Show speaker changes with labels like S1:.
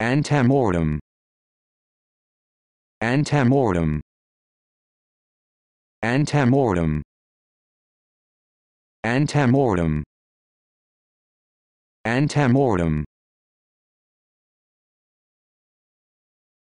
S1: Antemortem. Antemortem. Antemortem. Antemortem. Antemortem.